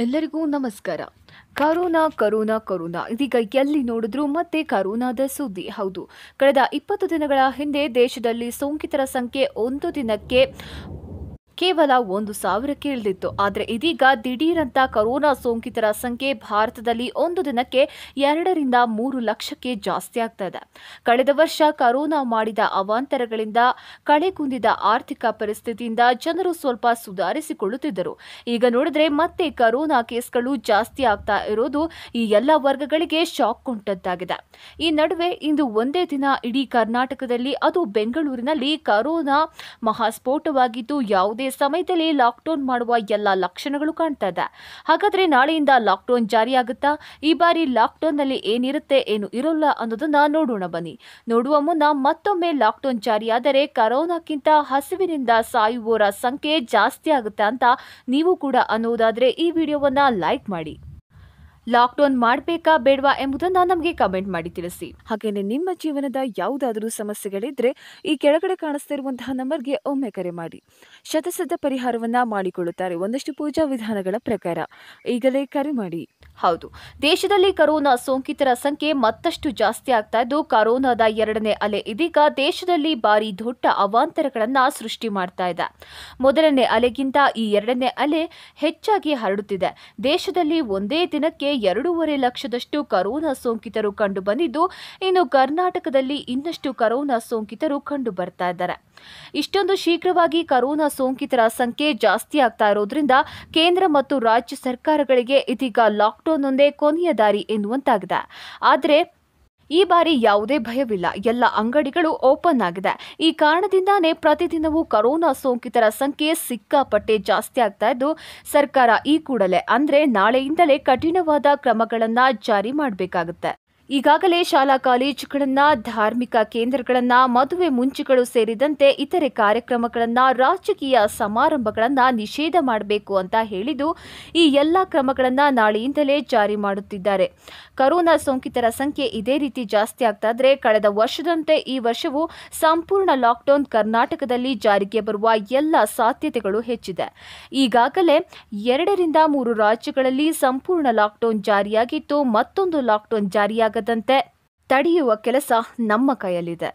ಎಲ್ಲರಿಗೂ ನಮಸ್ಕಾರ corona corona corona ಇದೀಗ ಎಲ್ಲಿ ನೋಡಿದ್ರು ಮತ್ತೆ ಕರೋನಾದ ಸುದ್ದಿ ಹೌದು ಕಳೆದ ಇಪ್ಪತ್ತು ದಿನಗಳ ಹಿಂದೆ ದೇಶದಲ್ಲಿ ಸೋಂಕಿತರ ಸಂಖ್ಯೆ ಒಂದು ದಿನಕ್ಕೆ ಕೇವಲ ಒಂದು ಸಾವಿರಕ್ಕೆ ಇಳಿದಿತ್ತು ಆದರೆ ಇದೀಗ ದಿಢೀರಂತ ಕೊರೋನಾ ಸೋಂಕಿತರ ಸಂಖ್ಯೆ ಭಾರತದಲ್ಲಿ ಒಂದು ದಿನಕ್ಕೆ ಎರಡರಿಂದ ಮೂರು ಲಕ್ಷಕ್ಕೆ ಜಾಸ್ತಿ ಆಗ್ತಾ ಇದೆ ಕಳೆದ ವರ್ಷ ಕೊರೋನಾ ಮಾಡಿದ ಅವಾಂತರಗಳಿಂದ ಕಳೆಗುಂದಿದ ಆರ್ಥಿಕ ಪರಿಸ್ಥಿತಿಯಿಂದ ಜನರು ಸ್ವಲ್ಪ ಸುಧಾರಿಸಿಕೊಳ್ಳುತ್ತಿದ್ದರು ಈಗ ನೋಡಿದ್ರೆ ಮತ್ತೆ ಕೊರೋನಾ ಕೇಸ್ಗಳು ಜಾಸ್ತಿ ಆಗ್ತಾ ಇರೋದು ಈ ಎಲ್ಲ ವರ್ಗಗಳಿಗೆ ಶಾಕ್ ಉಂಟದ್ದಾಗಿದೆ ಈ ನಡುವೆ ಇಂದು ಒಂದೇ ದಿನ ಇಡೀ ಕರ್ನಾಟಕದಲ್ಲಿ ಅದು ಬೆಂಗಳೂರಿನಲ್ಲಿ ಕೊರೋನಾ ಮಹಾಸ್ಫೋಟವಾಗಿದ್ದು ಯಾವುದೇ ಇದೇ ಸಮಯದಲ್ಲಿ ಲಾಕ್ಡೌನ್ ಮಾಡುವ ಎಲ್ಲ ಲಕ್ಷಣಗಳು ಕಾಣ್ತಾ ಇದೆ ಹಾಗಾದ್ರೆ ನಾಳೆಯಿಂದ ಲಾಕ್ಡೌನ್ ಜಾರಿಯಾಗುತ್ತಾ ಈ ಬಾರಿ ಲಾಕ್ಡೌನ್ ನಲ್ಲಿ ಏನಿರುತ್ತೆ ಏನು ಇರೋಲ್ಲ ಅನ್ನೋದನ್ನ ನೋಡೋಣ ಬನ್ನಿ ನೋಡುವ ಮುನ್ನ ಮತ್ತೊಮ್ಮೆ ಲಾಕ್ಡೌನ್ ಜಾರಿಯಾದರೆ ಕರೋನಾಕ್ಕಿಂತ ಹಸಿವಿನಿಂದ ಸಾಯುವವರ ಸಂಖ್ಯೆ ಜಾಸ್ತಿ ಆಗುತ್ತೆ ಅಂತ ನೀವು ಕೂಡ ಅನ್ನೋದಾದ್ರೆ ಈ ವಿಡಿಯೋವನ್ನ ಲೈಕ್ ಮಾಡಿ ಲಾಕ್ಡೌನ್ ಮಾಡಬೇಕಾ ಬೇಡವಾ ಎಂಬುದನ್ನು ನಮಗೆ ಕಮೆಂಟ್ ಮಾಡಿ ತಿಳಿಸಿ ಹಾಗೆಯೇ ನಿಮ್ಮ ಜೀವನದ ಯಾವುದಾದರೂ ಸಮಸ್ಯೆಗಳಿದ್ರೆ ಈ ಕೆಳಗಡೆ ಕಾಣಿಸ್ತಿರುವಂತಹ ನಂಬರ್ಗೆ ಒಮ್ಮೆ ಕರೆ ಮಾಡಿ ಶತಸದ ಪರಿಹಾರವನ್ನ ಮಾಡಿಕೊಳ್ಳುತ್ತಾರೆ ಒಂದಷ್ಟು ಪೂಜಾ ವಿಧಾನಗಳ ಪ್ರಕಾರ ಈಗಲೇ ಕರೆ ಮಾಡಿ ಹೌದು ದೇಶದಲ್ಲಿ ಕರೋನಾ ಸೋಂಕಿತರ ಸಂಖ್ಯೆ ಮತ್ತಷ್ಟು ಜಾಸ್ತಿ ಆಗ್ತಾ ಇದ್ದು ಕರೋನಾದ ಎರಡನೇ ಅಲೆ ಇದೀಗ ದೇಶದಲ್ಲಿ ಭಾರಿ ದೊಡ್ಡ ಅವಾಂತರಗಳನ್ನು ಸೃಷ್ಟಿ ಮಾಡ್ತಾ ಇದೆ ಮೊದಲನೇ ಅಲೆಗಿಂತ ಈ ಎರಡನೇ ಅಲೆ ಹೆಚ್ಚಾಗಿ ಹರಡುತ್ತಿದೆ ದೇಶದಲ್ಲಿ ಒಂದೇ ದಿನಕ್ಕೆ ಎರಡೂವರೆ ಲಕ್ಷದಷ್ಟು ಕರೋನಾ ಸೋಂಕಿತರು ಕಂಡು ಬಂದಿದ್ದು ಇನ್ನು ಕರ್ನಾಟಕದಲ್ಲಿ ಇನ್ನಷ್ಟು ಕರೋನಾ ಸೋಂಕಿತರು ಕಂಡು ಬರ್ತಾ ಇದ್ದಾರೆ ಇಷ್ಟೊಂದು ಶೀಘ್ರವಾಗಿ ಕರೋನಾ ಸೋಂಕಿತರ ಸಂಖ್ಯೆ ಜಾಸ್ತಿ ಆಗ್ತಾ ಇರೋದ್ರಿಂದ ಕೇಂದ್ರ ಮತ್ತು ರಾಜ್ಯ ಸರ್ಕಾರಗಳಿಗೆ ಇದೀಗ ಲಾಕ್ ಲಾಕ್ಡೌನ್ ಒಂದೇ ಕೊನೆಯ ದಾರಿ ಎನ್ನುವಂತಾಗಿದೆ ಆದರೆ ಈ ಬಾರಿ ಯಾವುದೇ ಭಯವಿಲ್ಲ ಎಲ್ಲ ಅಂಗಡಿಗಳು ಓಪನ್ ಆಗಿದೆ ಈ ಕಾರಣದಿಂದಾನೇ ಪ್ರತಿದಿನವೂ ಕರೋನಾ ಸೋಂಕಿತರ ಸಂಖ್ಯೆ ಸಿಕ್ಕಾಪಟ್ಟೆ ಜಾಸ್ತಿ ಆಗ್ತಾ ಇದ್ದು ಸರ್ಕಾರ ಈ ಕೂಡಲೇ ಅಂದರೆ ನಾಳೆಯಿಂದಲೇ ಕಠಿಣವಾದ ಕ್ರಮಗಳನ್ನು ಜಾರಿ ಮಾಡಬೇಕಾಗುತ್ತೆ ಈಗಾಗಲೇ ಶಾಲಾ ಕಾಲೇಜುಗಳನ್ನು ಧಾರ್ಮಿಕ ಕೇಂದ್ರಗಳನ್ನ ಮದುವೆ ಮುಂಚುಗಳು ಸೇರಿದಂತೆ ಇತರೆ ಕಾರ್ಯಕ್ರಮಗಳನ್ನು ರಾಜಕೀಯ ಸಮಾರಂಭಗಳನ್ನು ನಿಷೇಧ ಮಾಡಬೇಕು ಅಂತ ಹೇಳಿದ್ದು ಈ ಎಲ್ಲ ಕ್ರಮಗಳನ್ನು ನಾಳೆಯಿಂದಲೇ ಜಾರಿ ಮಾಡುತ್ತಿದ್ದಾರೆ ಕರೋನಾ ಸೋಂಕಿತರ ಸಂಖ್ಯೆ ಇದೇ ರೀತಿ ಜಾಸ್ತಿ ಆಗ್ತಾ ಕಳೆದ ವರ್ಷದಂತೆ ಈ ವರ್ಷವೂ ಸಂಪೂರ್ಣ ಲಾಕ್ಡೌನ್ ಕರ್ನಾಟಕದಲ್ಲಿ ಜಾರಿಗೆ ಬರುವ ಎಲ್ಲ ಸಾಧ್ಯತೆಗಳು ಹೆಚ್ಚಿದೆ ಈಗಾಗಲೇ ಎರಡರಿಂದ ಮೂರು ರಾಜ್ಯಗಳಲ್ಲಿ ಸಂಪೂರ್ಣ ಲಾಕ್ಡೌನ್ ಜಾರಿಯಾಗಿತ್ತು ಮತ್ತೊಂದು ಲಾಕ್ಡೌನ್ ಜಾರಿಯಾಗ ಆಗದಂತೆ ತಡೆಯುವ ಕೆಲಸ ನಮ್ಮ ಕೈಯಲ್ಲಿದೆ